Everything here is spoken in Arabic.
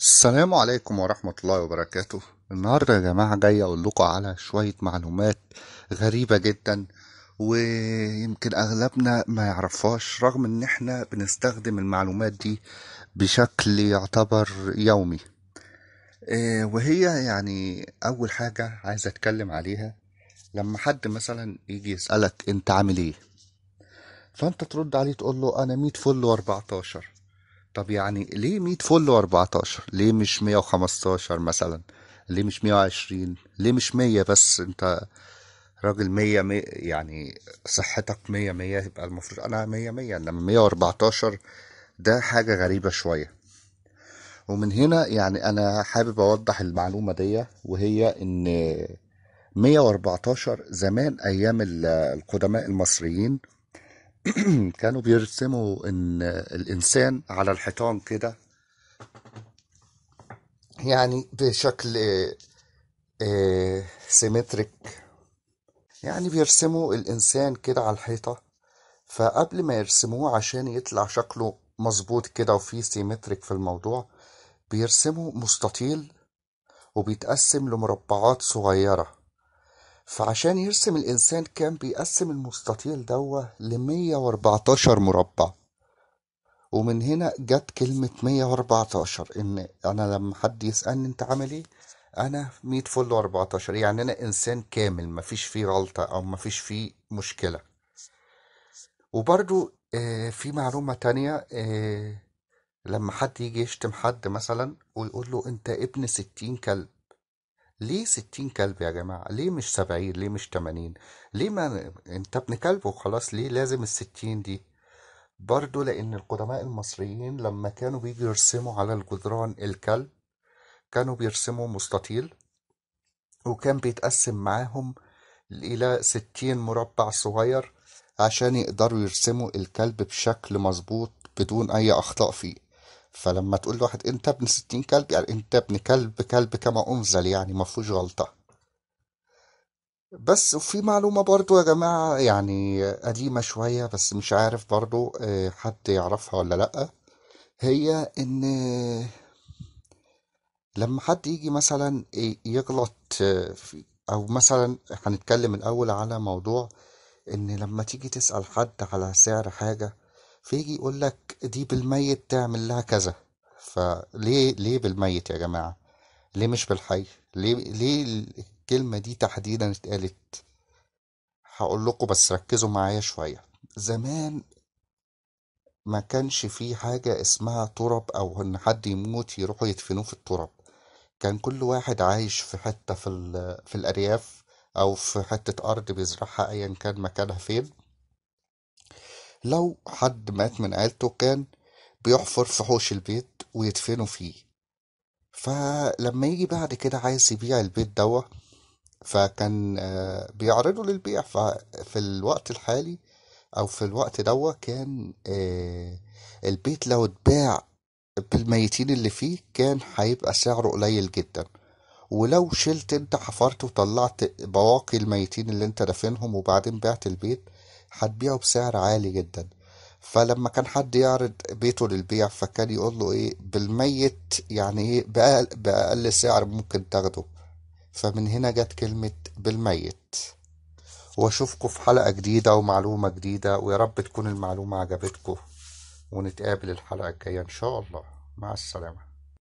السلام عليكم ورحمة الله وبركاته النهاردة يا جماعة جاي أقول لكم على شوية معلومات غريبة جدا ويمكن أغلبنا ما يعرفهاش رغم إن إحنا بنستخدم المعلومات دي بشكل يعتبر يومي آه، وهي يعني أول حاجة عايز أتكلم عليها لما حد مثلا يجي يسألك أنت عامل إيه فأنت ترد عليه تقول له أنا ميت فل واربعتاشر طب يعني ليه 100 فل و14 ليه مش 115 مثلا ليه مش 120 ليه مش 100 بس انت راجل 100 مية يعني صحتك 100 100 يبقى المفروض انا 100 100 انما 114 ده حاجه غريبه شويه ومن هنا يعني انا حابب اوضح المعلومه دي وهي ان 114 زمان ايام القدماء المصريين كانوا بيرسموا ان الانسان على الحيطان كده يعني بشكل سيمتريك آه، يعني بيرسموا الانسان كده على الحيطه فقبل ما يرسموه عشان يطلع شكله مظبوط كده وفي سيمتريك في الموضوع بيرسموا مستطيل وبيتقسم لمربعات صغيره فعشان يرسم الإنسان كان بيقسم المستطيل دوه لمية واربعتاشر مربع ومن هنا جت كلمة مية واربعتاشر إن أنا لما حد يسألني أنت عامل إيه أنا مية فل واربعتاشر يعني أنا إنسان كامل مفيش فيه غلطة أو مفيش فيه مشكلة وبرضو آه في معلومة تانية آه لما حد يجي يشتم حد مثلا ويقول له أنت ابن ستين كلب ليه ستين كلب يا جماعة ليه مش سبعين ليه مش تمانين ليه ما انت ابن كلب وخلاص ليه لازم الستين دي برضو لان القدماء المصريين لما كانوا بيجي يرسموا على الجدران الكلب كانوا بيرسموا مستطيل وكان بيتقسم معاهم الى ستين مربع صغير عشان يقدروا يرسموا الكلب بشكل مظبوط بدون اي اخطاء فيه فلما تقول لواحد انت ابن ستين كلب يعني انت ابن كلب كلب كما انزل يعني ما فيهوش غلطه بس وفي معلومة برضو يا جماعة يعني قديمة شوية بس مش عارف برضو آه، حد يعرفها ولا لأ هي إن لما حد يجي مثلا يغلط آه، أو مثلا هنتكلم الأول على موضوع إن لما تيجي تسأل حد على سعر حاجة فيجي يقول لك دي بالميت تعمل لها كذا فليه ليه بالميت يا جماعة ليه مش بالحي ليه ليه الكلمة دي تحديدا اتقالت هقول لكم بس ركزوا معايا شوية زمان ما كانش في حاجة اسمها تراب أو إن حد يموت يروحوا يدفنوه في التراب كان كل واحد عايش في حتة في, في الأرياف أو في حتة أرض بيزرعها أيا كان مكانها فين لو حد مات من عيلته كان بيحفر في حوش البيت ويدفنوا فيه فلما يجي بعد كده عايز يبيع البيت دوا فكان آه، بيعرضه للبيع ففي الوقت الحالي او في الوقت دوا كان آه، البيت لو اتباع بالميتين اللي فيه كان هيبقى سعره قليل جدا ولو شلت انت حفرت وطلعت بواقي الميتين اللي انت دافنهم وبعدين بعت البيت هتبيعه بسعر عالي جدا فلما كان حد يعرض بيته للبيع فكان يقول له ايه بالميت يعني ايه بأقل, بأقل سعر ممكن تاخده فمن هنا جت كلمة بالميت واشوفكم في حلقة جديدة ومعلومة جديدة ويا رب تكون المعلومة عجبتكم ونتقابل الحلقة الجاية ان شاء الله مع السلامة